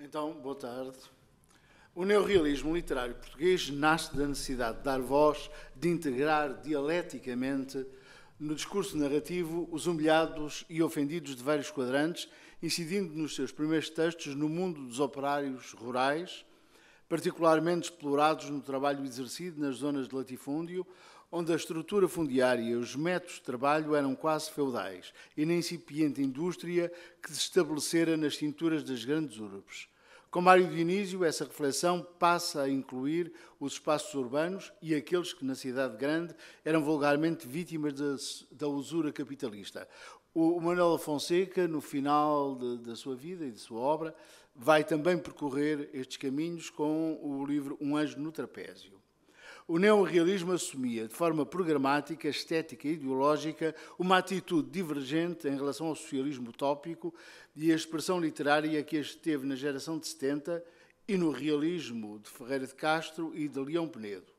Então, boa tarde. O neorrealismo literário português nasce da necessidade de dar voz, de integrar dialeticamente no discurso narrativo os humilhados e ofendidos de vários quadrantes, incidindo nos seus primeiros textos no mundo dos operários rurais, particularmente explorados no trabalho exercido nas zonas de latifúndio, onde a estrutura fundiária e os métodos de trabalho eram quase feudais e na incipiente indústria que se estabelecera nas cinturas das grandes urbes. Com Mário Dionísio, essa reflexão passa a incluir os espaços urbanos e aqueles que na cidade grande eram vulgarmente vítimas de, da usura capitalista. O, Manuel Fonseca, no final de, da sua vida e de sua obra, vai também percorrer estes caminhos com o livro Um Anjo no Trapézio o neorrealismo assumia, de forma programática, estética e ideológica, uma atitude divergente em relação ao socialismo utópico e a expressão literária que este teve na geração de 70 e no realismo de Ferreira de Castro e de Leão Penedo.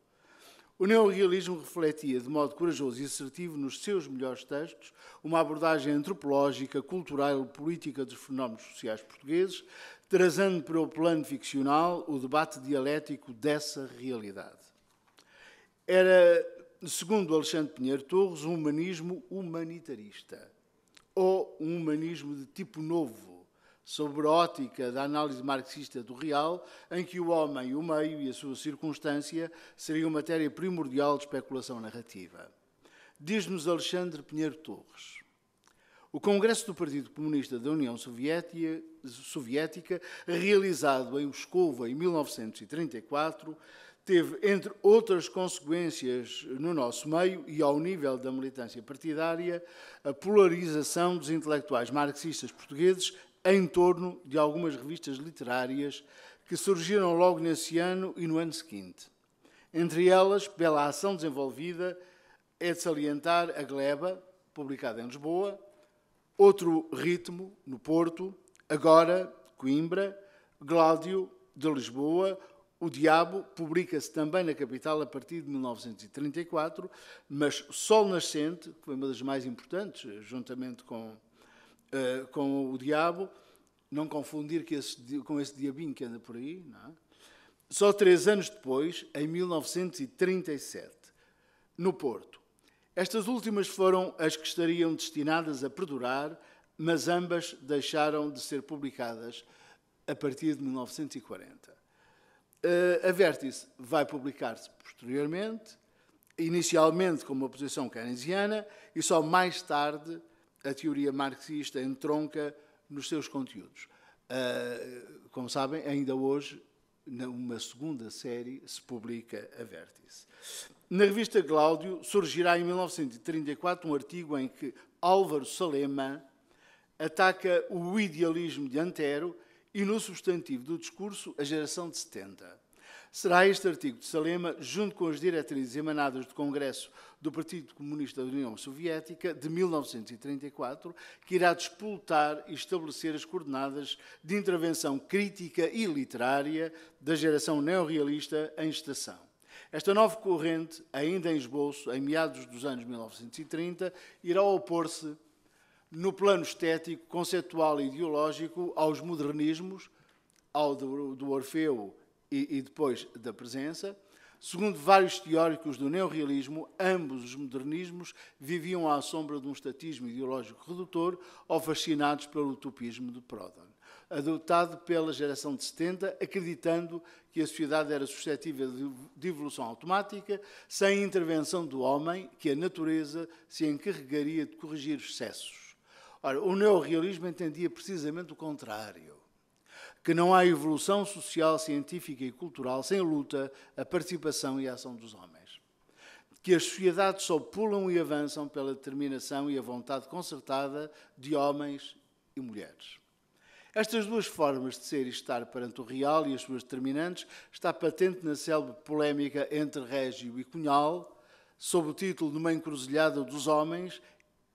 O neorrealismo refletia de modo corajoso e assertivo nos seus melhores textos uma abordagem antropológica, cultural e política dos fenómenos sociais portugueses, trazendo para o plano ficcional o debate dialético dessa realidade era, segundo Alexandre Pinheiro Torres, um humanismo humanitarista, ou um humanismo de tipo novo, sobre a ótica da análise marxista do real, em que o homem, o meio e a sua circunstância seriam matéria primordial de especulação narrativa. Diz-nos Alexandre Pinheiro Torres. O Congresso do Partido Comunista da União Soviética, realizado em Moscou em 1934, teve, entre outras consequências no nosso meio e ao nível da militância partidária, a polarização dos intelectuais marxistas portugueses em torno de algumas revistas literárias que surgiram logo nesse ano e no ano seguinte. Entre elas, pela ação desenvolvida, é de salientar a Gleba, publicada em Lisboa, Outro Ritmo, no Porto, Agora, Coimbra, Gláudio, de Lisboa, o Diabo publica-se também na capital a partir de 1934, mas Sol Nascente, que foi uma das mais importantes, juntamente com, uh, com o Diabo, não confundir que esse, com esse diabinho que anda por aí, é? só três anos depois, em 1937, no Porto. Estas últimas foram as que estariam destinadas a perdurar, mas ambas deixaram de ser publicadas a partir de 1940. Eh, a Vértice vai publicar-se posteriormente, inicialmente com uma posição keynesiana, e só mais tarde a teoria marxista entronca nos seus conteúdos. Eh, como sabem, ainda hoje, numa segunda série, se publica a Vértice. Na revista Gláudio surgirá em 1934 um artigo em que Álvaro Salema ataca o idealismo de Antero e no substantivo do discurso, a geração de 70. Será este artigo de Salema, junto com as diretrizes emanadas do Congresso do Partido Comunista da União Soviética de 1934, que irá despoltar e estabelecer as coordenadas de intervenção crítica e literária da geração neorrealista em estação. Esta nova corrente, ainda em esboço, em meados dos anos 1930, irá opor-se no plano estético, conceptual e ideológico aos modernismos, ao do, do Orfeu e, e, depois da Presença. Segundo vários teóricos do neorrealismo, ambos os modernismos viviam à sombra de um estatismo ideológico redutor ou fascinados pelo utopismo de Proudhon, adotado pela geração de 70, acreditando que a sociedade era suscetível de evolução automática, sem intervenção do homem, que a natureza se encarregaria de corrigir os excessos. Ora, o neorrealismo entendia precisamente o contrário. Que não há evolução social, científica e cultural sem luta, a participação e a ação dos homens. Que as sociedades só pulam e avançam pela determinação e a vontade concertada de homens e mulheres. Estas duas formas de ser e estar perante o real e as suas determinantes está patente na célebre polémica entre Régio e Cunhal, sob o título de uma encruzilhada dos homens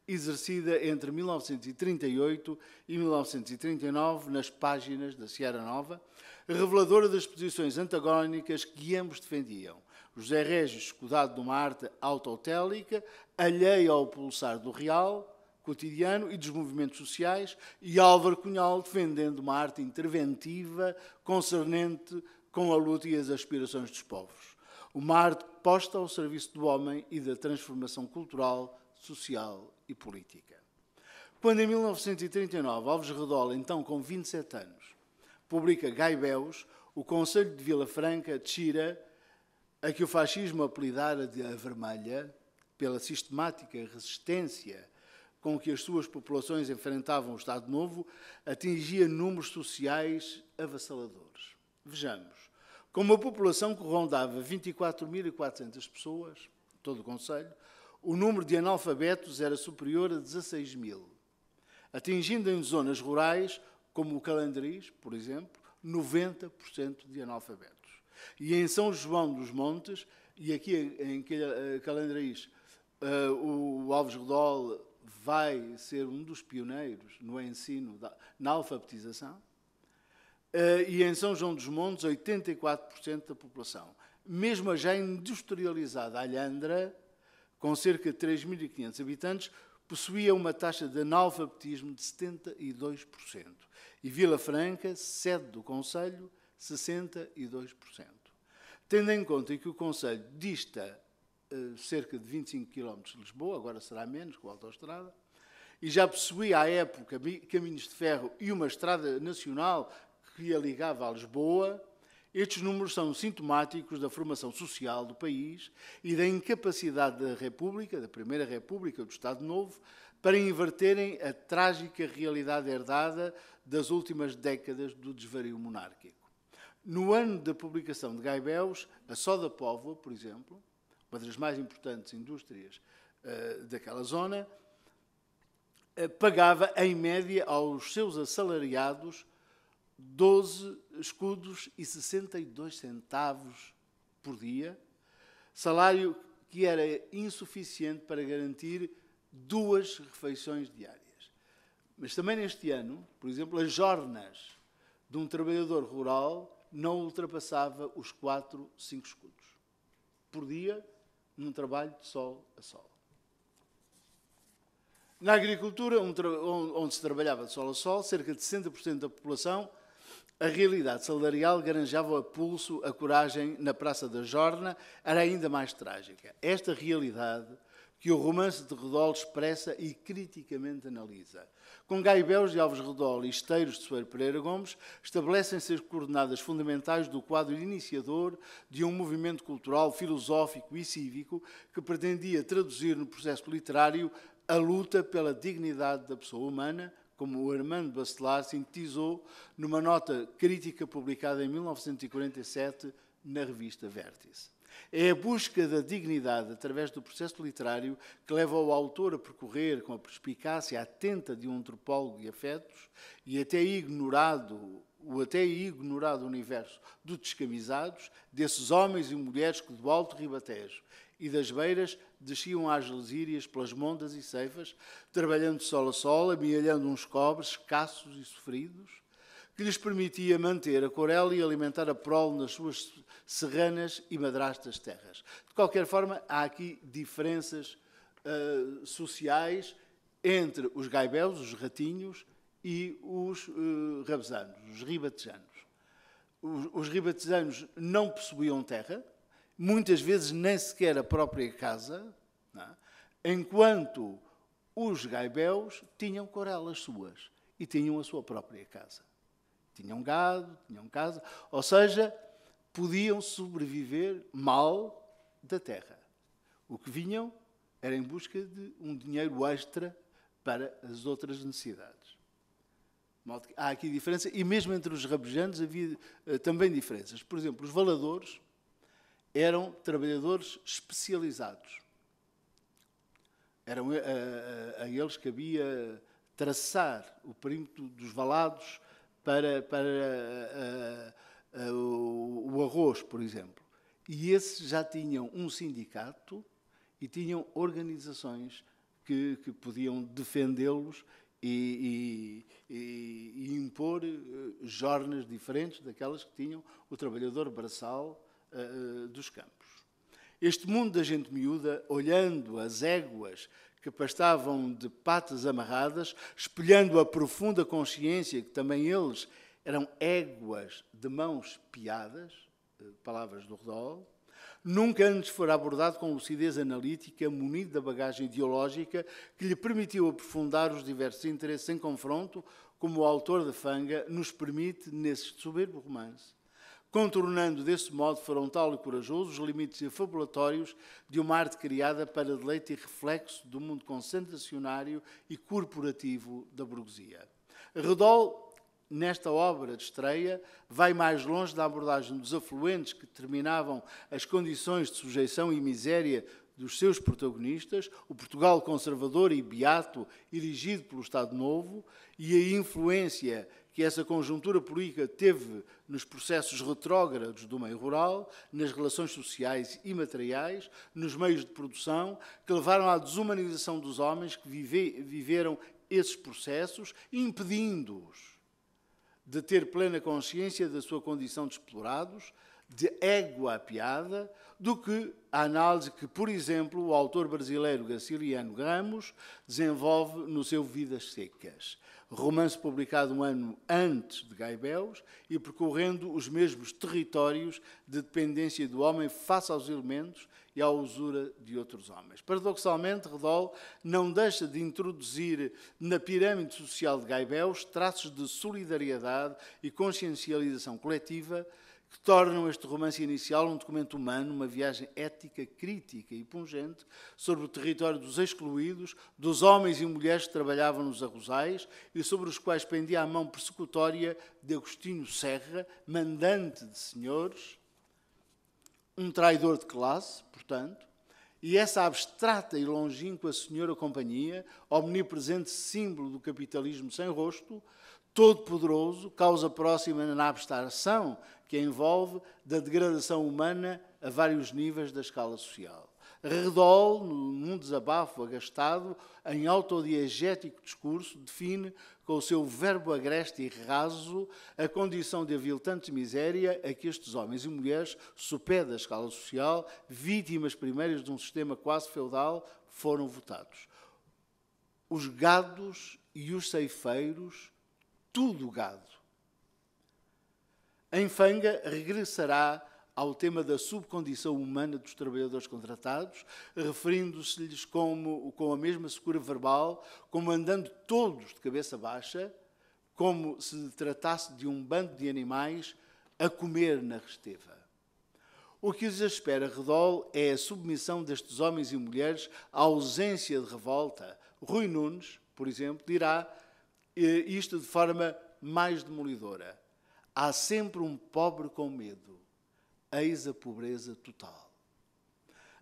exercida entre 1938 e 1939 nas páginas da Sierra Nova, reveladora das posições antagónicas que ambos defendiam. José Regis, escudado de uma arte autotélica, alheia ao pulsar do real, cotidiano e dos movimentos sociais, e Álvaro Cunhal defendendo uma arte interventiva, concernente com a luta e as aspirações dos povos. Uma arte posta ao serviço do homem e da transformação cultural, social e política. Quando em 1939 Alves Redola, então com 27 anos, publica Gaibeus, o Conselho de Vila Franca tira a que o fascismo apelidara de A Vermelha, pela sistemática resistência com que as suas populações enfrentavam o Estado Novo, atingia números sociais avassaladores. Vejamos, com uma população que rondava 24.400 pessoas, todo o Conselho, o número de analfabetos era superior a 16 mil, atingindo em zonas rurais, como o Calandriz, por exemplo, 90% de analfabetos. E em São João dos Montes, e aqui em eh, Calandriz, eh, o Alves Godol vai ser um dos pioneiros no ensino, na alfabetização, eh, e em São João dos Montes, 84% da população. Mesmo a já industrializada Alhandra, com cerca de 3.500 habitantes, possuía uma taxa de analfabetismo de 72%. E Vila Franca, sede do Conselho, 62%. Tendo em conta que o Conselho dista eh, cerca de 25 km de Lisboa, agora será menos com a autoestrada, e já possuía à época caminhos de ferro e uma estrada nacional que a ligava a Lisboa, estes números são sintomáticos da formação social do país e da incapacidade da República, da Primeira República, do Estado Novo, para inverterem a trágica realidade herdada das últimas décadas do desvario monárquico. No ano da publicação de Gaibels, a soda póvoa, por exemplo, uma das mais importantes indústrias uh, daquela zona, uh, pagava, em média, aos seus assalariados 12 escudos e 62 centavos por dia, salário que era insuficiente para garantir duas refeições diárias. Mas também neste ano, por exemplo, as jornas de um trabalhador rural não ultrapassava os 4, 5 escudos por dia num trabalho de sol a sol. Na agricultura, onde se trabalhava de sol a sol, cerca de 60% da população a realidade salarial garanjava a pulso a coragem na Praça da Jorna, era ainda mais trágica. Esta realidade que o romance de Redol expressa e criticamente analisa. Com Gaibelos, de Alves Redol e Esteiros de Soeiro Pereira Gomes, estabelecem-se as coordenadas fundamentais do quadro iniciador de um movimento cultural, filosófico e cívico que pretendia traduzir no processo literário a luta pela dignidade da pessoa humana, como o Armando Bacelar sintetizou numa nota crítica publicada em 1947 na revista Vértice. É a busca da dignidade através do processo literário que leva o autor a percorrer com a perspicácia atenta de um antropólogo de afetos e até ignorado o até ignorado universo dos descamisados, desses homens e mulheres que do alto ribatejo e das beiras desciam às lesírias pelas mondas e ceifas, trabalhando sol a sol, amealhando uns cobres escassos e sofridos, que lhes permitia manter a corela e alimentar a prole nas suas serranas e madrastas terras. De qualquer forma, há aqui diferenças uh, sociais entre os gaibelos, os ratinhos, e os uh, rabesanos, os ribatejanos. Os, os ribatejanos não possuíam terra, muitas vezes nem sequer a própria casa, é? enquanto os gaibéus tinham corelas suas e tinham a sua própria casa. Tinham gado, tinham casa, ou seja, podiam sobreviver mal da terra. O que vinham era em busca de um dinheiro extra para as outras necessidades. Há aqui diferença, e mesmo entre os rabejantes havia eh, também diferenças. Por exemplo, os valadores eram trabalhadores especializados. Eram a, eh, a, eh, eh, a eles que havia traçar o perímetro dos valados para, para a, o, o arroz, por exemplo. E esses já tinham um sindicato e tinham organizações que, que podiam defendê-los e, e, e, impor jornas diferentes daquelas que tinham o trabalhador braçal eh, eh, dos campos. Este mundo da gente miúda, olhando as éguas que pastavam de patas amarradas, espelhando a profunda consciência que também eles eram éguas de mãos piadas, eh, palavras do Rodol, nunca antes fora abordado com lucidez analítica, munido da bagagem ideológica que lhe permitiu aprofundar os diversos interesses em confronto, como o autor de Fanga nos permite nesse soberbo romance contornando desse modo frontal e corajoso os limites efabulatórios de uma arte criada para deleite e reflexo do mundo concentracionário e corporativo da burguesia. Redol, nesta obra de estreia, vai mais longe da abordagem dos afluentes que determinavam as condições de sujeição e miséria dos seus protagonistas, o Portugal conservador e beato erigido pelo Estado Novo e a influência que essa conjuntura política teve nos processos retrógrados do meio rural, nas relações sociais e materiais, nos meios de produção, que levaram à desumanização dos homens que vive, viveram esses processos, impedindo-os de ter plena consciência da sua condição de explorados, de égua apiada, do que a análise que, por exemplo, o autor brasileiro Gaciliano Ramos desenvolve no seu Vidas Secas, romance publicado um ano antes de Gaibelos e percorrendo os mesmos territórios de dependência do homem face aos elementos e à usura de outros homens. Paradoxalmente, Redol não deixa de introduzir na pirâmide social de Gaibelos traços de solidariedade e consciencialização coletiva que tornam este romance inicial um documento humano, uma viagem ética, crítica e pungente sobre o território dos excluídos, dos homens e mulheres que trabalhavam nos arrozais e sobre os quais pendia a mão persecutória de Agostinho Serra, mandante de senhores, um traidor de classe, portanto, e essa abstrata e longínqua senhora companhia, omnipresente símbolo do capitalismo sem rosto, todo-poderoso, causa próxima na abstração que envolve da degradação humana a vários níveis da escala social. Redol, num desabafo agastado, em autodiegético discurso, define com o seu verbo agreste e raso a condição de aviltante miséria a que estes homens e mulheres, supé da escala social, vítimas primeiras de um sistema quase feudal, foram votados. Os gados e os ceifeiros, tudo gado em Fanga, regressará ao tema da subcondição humana dos trabalhadores contratados, referindo-se-lhes como, com a mesma secura verbal, como andando todos de cabeça baixa, como se tratasse de um bando de animais a comer na resteva. O que os espera redol é a submissão destes homens e mulheres à ausência de revolta. Rui Nunes, por exemplo, dirá eh, isto de forma mais demolidora há sempre um pobre com medo. Eis a pobreza total.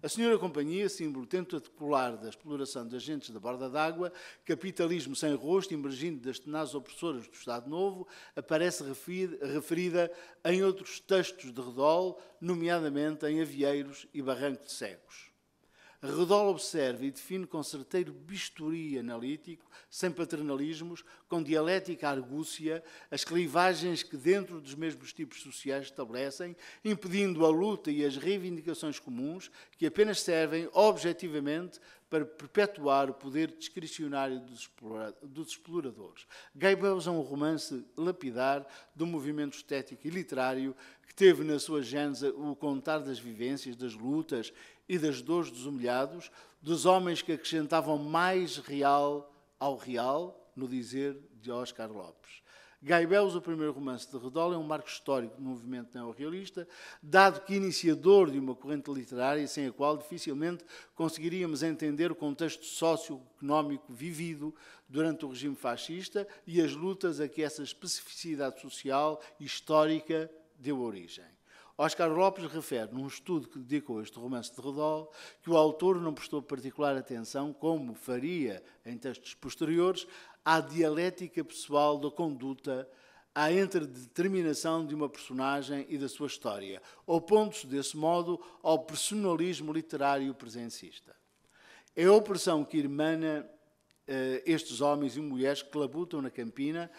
A senhora companhia, símbolo tentacular da exploração de agentes da borda d'água, capitalismo sem rosto, emergindo das tenazes opressoras do Estado Novo, aparece referida em outros textos de redol, nomeadamente em Avieiros e Barranco de Cegos. Redol observa e define com certeiro bisturi analítico, sem paternalismos, com dialética argúcia, as clivagens que dentro dos mesmos tipos sociais estabelecem, impedindo a luta e as reivindicações comuns que apenas servem, objetivamente, para perpetuar o poder discricionário dos, exploradores. Gabriels é um romance lapidar do movimento estético e literário que teve na sua gênese o contar das vivências, das lutas e das dores dos humilhados, dos homens que acrescentavam mais real ao real, no dizer de Oscar Lopes. Gaibelos o primeiro romance de Redola, é um marco histórico do movimento neorrealista, dado que iniciador de uma corrente literária sem a qual dificilmente conseguiríamos entender o contexto socioeconómico vivido durante o regime fascista e as lutas a que essa especificidade social e histórica deu origem. Oscar Lopes refere, num estudo que dedicou a este romance de Rodol, que o autor não prestou particular atenção, como faria em textos posteriores, à dialética pessoal da conduta, à determinação de uma personagem e da sua história, opondo-se desse modo ao personalismo literário presencista. É a opressão que irmana eh, estes homens e mulheres que labutam na Campina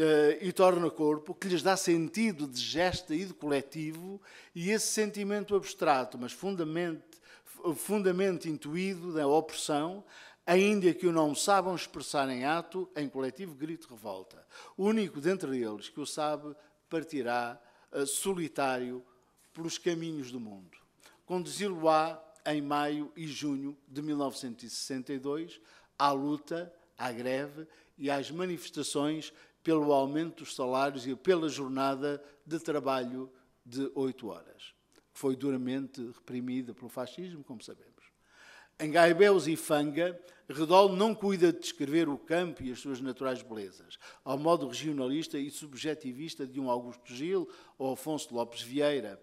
eh, e torna corpo, que lhes dá sentido de gesta e de coletivo, e esse sentimento abstrato, mas fundamente, intuído da opressão, ainda que o não sabam expressar em ato, em coletivo grito revolta. O único dentre eles que o sabe partirá eh, solitário pelos caminhos do mundo. Conduzi-lo-á em maio e junho de 1962 à luta, à greve e às manifestações pelo aumento dos salários e pela jornada de trabalho de oito horas, que foi duramente reprimida pelo fascismo, como sabemos. Em Gaibeus e Fanga, Redol não cuida de descrever o campo e as suas naturais belezas, ao modo regionalista e subjetivista de um Augusto Gil ou Afonso Lopes Vieira,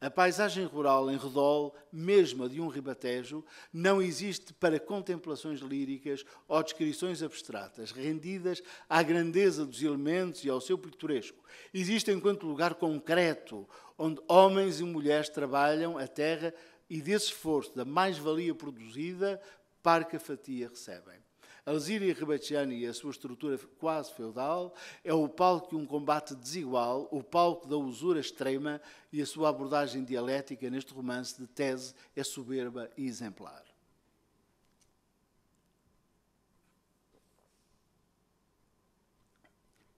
a paisagem rural em redol, mesmo a de um ribatejo, não existe para contemplações líricas ou descrições abstratas, rendidas à grandeza dos elementos e ao seu pitoresco. Existe enquanto lugar concreto, onde homens e mulheres trabalham a terra e desse esforço, da mais-valia produzida, parca fatia recebem. A Osíria Rebatiana e a sua estrutura quase feudal é o palco de um combate desigual, o palco da usura extrema e a sua abordagem dialética neste romance de tese é soberba e exemplar.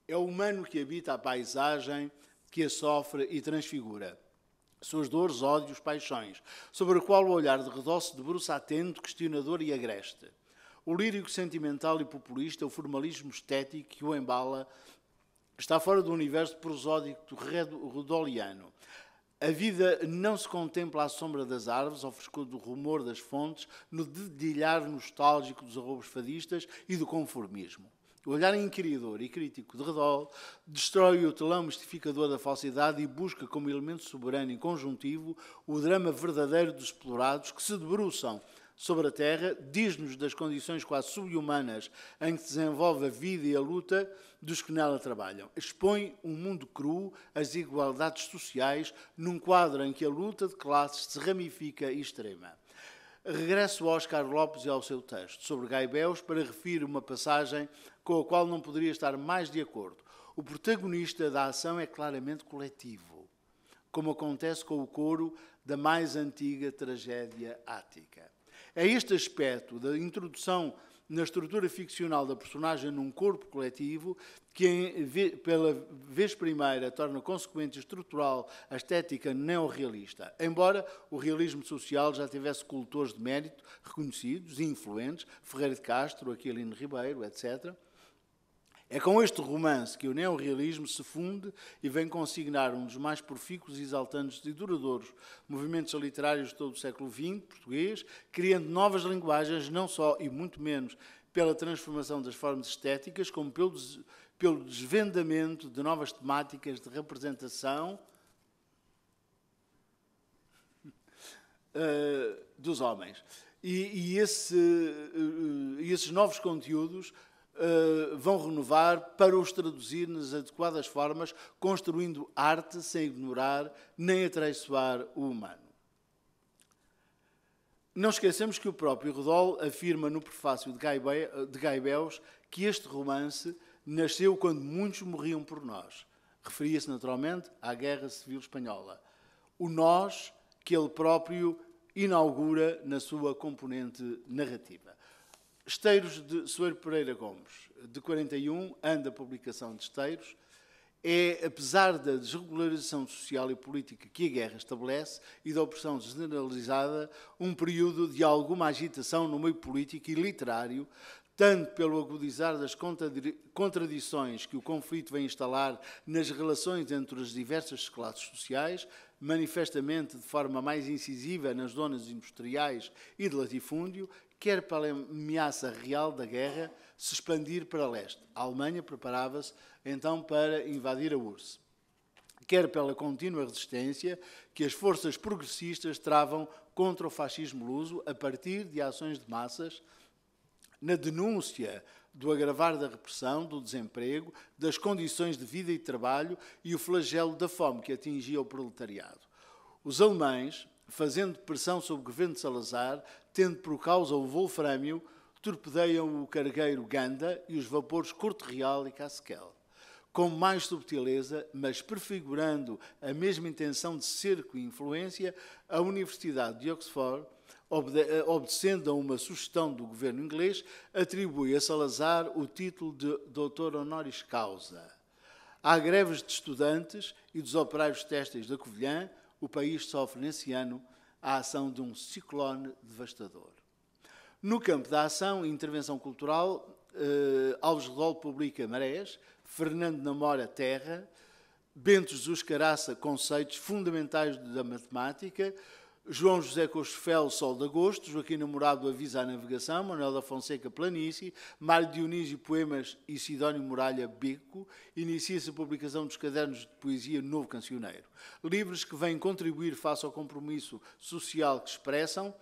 É o humano que habita a paisagem, que a sofre e transfigura suas dores, ódios, paixões, sobre o qual o olhar de redoce de debruça atento, questionador e agreste. O lírico sentimental e populista, o formalismo estético que o embala, está fora do universo prosódico Redoliano. A vida não se contempla à sombra das árvores, ao frescor do rumor das fontes, no dedilhar nostálgico dos arrobos fadistas e do conformismo. O olhar inquiridor e crítico de Redol destrói o telão mistificador da falsidade e busca como elemento soberano e conjuntivo o drama verdadeiro dos explorados que se debruçam sobre a Terra, diz-nos das condições quase subhumanas em que se desenvolve a vida e a luta dos que nela trabalham. Expõe um mundo cru, as igualdades sociais, num quadro em que a luta de classes se ramifica e extrema. Regresso ao Oscar Lopes e ao seu texto sobre Gaibeus para referir uma passagem com a qual não poderia estar mais de acordo. O protagonista da ação é claramente coletivo, como acontece com o coro da mais antiga tragédia ática. É este aspecto da introdução na estrutura ficcional da personagem num corpo coletivo, que pela vez primeira torna consequente estrutural a estética neorrealista, embora o realismo social já tivesse cultores de mérito reconhecidos e influentes, Ferreira de Castro, Aquilino Ribeiro, etc., é com este romance que o neorrealismo se funde e vem consignar um dos mais profícuos, exaltantes e duradouros movimentos literários de todo o século XX português, criando novas linguagens, não só e muito menos pela transformação das formas estéticas, como pelo, pelo desvendamento de novas temáticas de representação uh, dos homens. E, e esse, uh, esses novos conteúdos eh, vão renovar para os traduzir nas adequadas formas, construindo arte sem ignorar nem atraiçoar o humano. Não esquecemos que o próprio Rodol afirma no prefácio de Gaibeus que este romance nasceu quando muitos morriam por nós. Referia-se naturalmente à Guerra Civil Espanhola. O nós que ele próprio inaugura na sua componente narrativa. Esteiros de Soeiro Pereira Gomes, de 41, anda a publicação de Esteiros, é, apesar da desregularização social e política que a guerra estabelece e da opressão generalizada, um período de alguma agitação no meio político e literário, tanto pelo agudizar das contradições que o conflito vem instalar nas relações entre as diversas classes sociais, manifestamente de forma mais incisiva nas zonas industriais e de latifúndio, quer pela ameaça real da guerra se expandir para leste. A Alemanha preparava-se então para invadir a URSS. Quer pela contínua resistência que as forças progressistas travam contra o fascismo luso a partir de ações de massas na denúncia do agravar da repressão, do desemprego, das condições de vida e trabalho e o flagelo da fome que atingia o proletariado. Os alemães, fazendo pressão sobre o governo de Salazar, tendo por causa o wolframio, torpedeiam o cargueiro Ganda e os vapores Corte Real e Casquel. Com mais subtileza, mas prefigurando a mesma intenção de cerco e influência, a Universidade de Oxford, eh, obedecendo a uma sugestão do governo inglês, atribui a Salazar o título de doutor honoris causa. Há greves de estudantes e dos operários têxteis da Covilhã, o país sofre nesse ano a ação de um ciclone devastador. No campo da ação e intervenção cultural, eh, Alves Redol publica Marés, Fernando Namora Terra, Bento Jesus Caraça Conceitos Fundamentais da Matemática, João José Cochefel, Sol de Agosto, Joaquim Namorado, Avisa à Navegação, Manuel da Fonseca, Planície, Mário Dionísio, Poemas e Sidónio Muralha, Beco, inicia-se a publicação dos cadernos de poesia Novo Cancioneiro. Livros que vêm contribuir face ao compromisso social que expressam,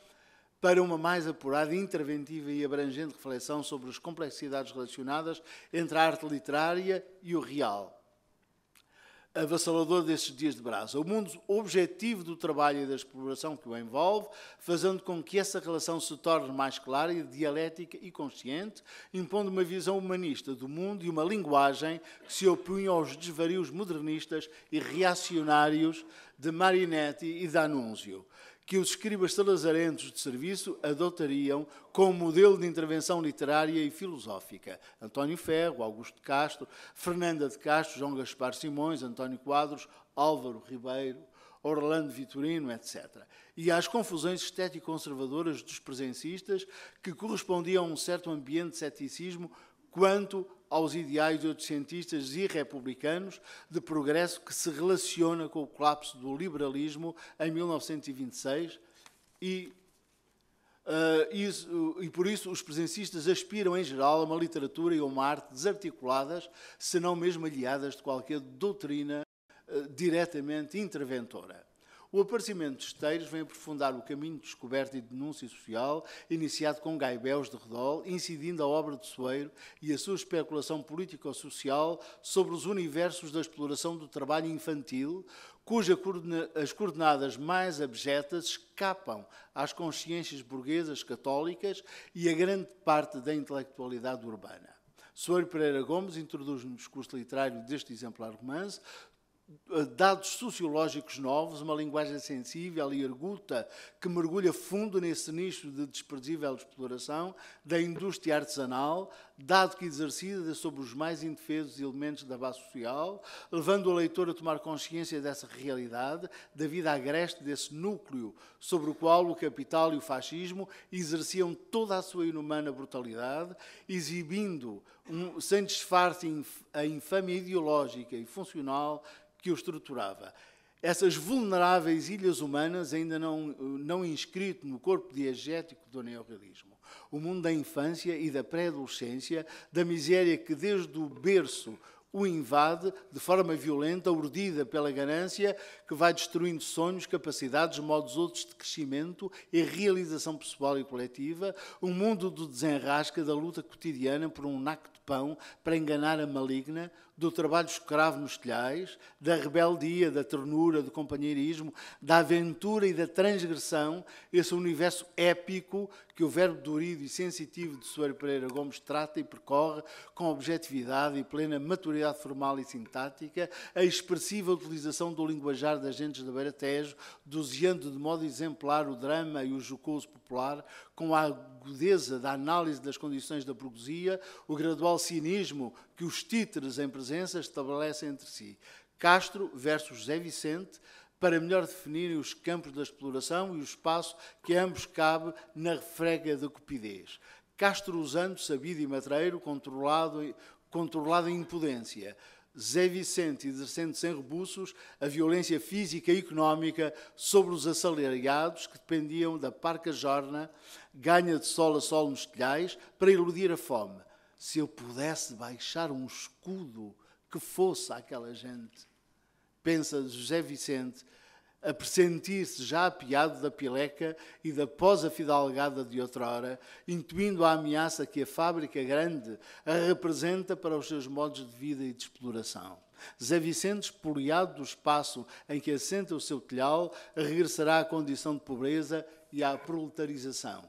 para uma mais apurada, interventiva e abrangente reflexão sobre as complexidades relacionadas entre a arte literária e o real avassalador desses dias de brasa. O mundo objetivo do trabalho e da exploração que o envolve, fazendo com que essa relação se torne mais clara, dialética e consciente, impondo uma visão humanista do mundo e uma linguagem que se opunha aos desvarios modernistas e reacionários de Marinetti e de D'Annunzio que os escribas salazarentos de serviço adotariam como modelo de intervenção literária e filosófica. António Ferro, Augusto de Castro, Fernanda de Castro, João Gaspar Simões, António Quadros, Álvaro Ribeiro, Orlando Vitorino, etc. E às confusões estético-conservadoras dos presencistas, que correspondiam a um certo ambiente de ceticismo quanto aos ideais oitocentistas e republicanos de progresso que se relaciona com o colapso do liberalismo em 1926 e, uh, e por isso os presencistas aspiram em geral a uma literatura e uma arte desarticuladas, se não mesmo aliadas de qualquer doutrina uh, diretamente interventora. O aparecimento de esteiros vem aprofundar o caminho de descoberta e denúncia social iniciado com Gaibéus de Redol, incidindo a obra de Soeiro e a sua especulação político-social sobre os universos da exploração do trabalho infantil, cujas as coordenadas mais abjetas escapam às consciências burguesas católicas e a grande parte da intelectualidade urbana. Soeiro Pereira Gomes introduz no discurso literário deste exemplar romance eh, dados sociológicos novos, uma linguagem sensível e arguta que mergulha fundo nesse nicho de desprezível exploração da indústria artesanal, dado que exercida sobre os mais indefesos elementos da base social, levando o leitor a tomar consciência dessa realidade, da vida agreste desse núcleo sobre o qual o capital e o fascismo exerciam toda a sua inumana brutalidade, exibindo um, sem disfarce a infâmia ideológica e funcional que o estruturava. Essas vulneráveis ilhas humanas ainda não, não inscrito no corpo diegético do neorrealismo. O mundo da infância e da pré-adolescência, da miséria que desde o berço o invade de forma violenta, urdida pela ganância, que vai destruindo sonhos, capacidades, modos outros de crescimento e realização pessoal e coletiva, um mundo do desenrasca da luta cotidiana por um naco de pão para enganar a maligna, do trabalho escravo nos telhais, da rebeldia, da ternura, do companheirismo, da aventura e da transgressão, esse universo épico que o verbo durido e sensitivo de Soeiro Pereira Gomes trata e percorre com objetividade e plena maturidade formal e sintática, a expressiva utilização do linguajar das gentes da Beira Tejo, doseando de modo exemplar o drama e o jocoso popular, com a agudeza da análise das condições da burguesia, o gradual cinismo que os títeres em presença estabelecem entre si. Castro versus José Vicente, para melhor definirem os campos da exploração e o espaço que a ambos cabe na refrega da cupidez. Castro usando sabido e matreiro, controlado, controlado em impudência. Zé Vicente exercendo sem rebuços a violência física e económica sobre os assalariados que dependiam da parca jorna, ganha de sol a sol nos telhais, para iludir a fome. Se eu pudesse baixar um escudo que fosse àquela gente. Pensa José Vicente a pressentir-se já apiado da pileca e da pós afidalgada de outrora, intuindo a ameaça que a fábrica grande a representa para os seus modos de vida e de exploração. Zé Vicente, espoliado do espaço em que assenta o seu telhau, regressará à condição de pobreza e à proletarização.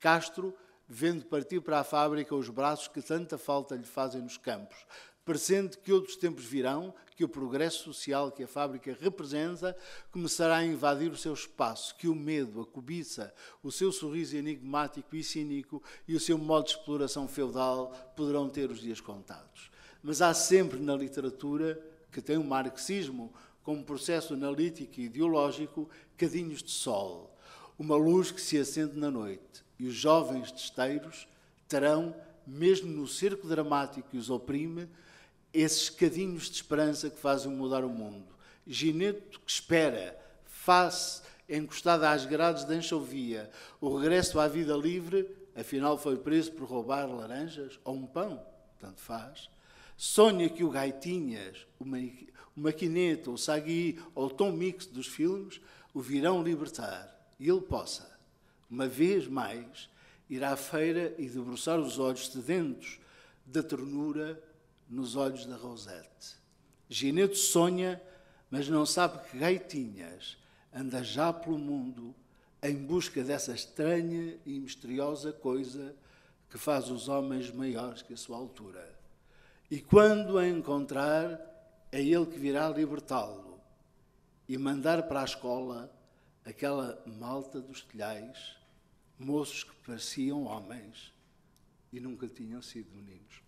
Castro, vendo partir para a fábrica os braços que tanta falta lhe fazem nos campos, Parecendo que outros tempos virão, que o progresso social que a fábrica representa começará a invadir o seu espaço, que o medo, a cobiça, o seu sorriso enigmático e cínico e o seu modo de exploração feudal poderão ter os dias contados. Mas há sempre na literatura, que tem o marxismo como processo analítico e ideológico, cadinhos de sol, uma luz que se acende na noite, e os jovens testeiros terão, mesmo no cerco dramático que os oprime, esses cadinhos de esperança que fazem mudar o mundo. Gineto que espera, face encostada às grades da enxovia, o regresso à vida livre, afinal foi preso por roubar laranjas ou um pão, tanto faz. Sonha que o Gaitinhas, o, o Maquineta, o Sagui ou o Tom Mix dos filmes o virão libertar e ele possa, uma vez mais, ir à feira e debruçar os olhos sedentos da ternura nos olhos da Rosette. Gineto sonha, mas não sabe que Gaitinhas anda já pelo mundo em busca dessa estranha e misteriosa coisa que faz os homens maiores que a sua altura. E quando a encontrar, é ele que virá libertá-lo e mandar para a escola aquela malta dos telhais, moços que pareciam homens e nunca tinham sido meninos.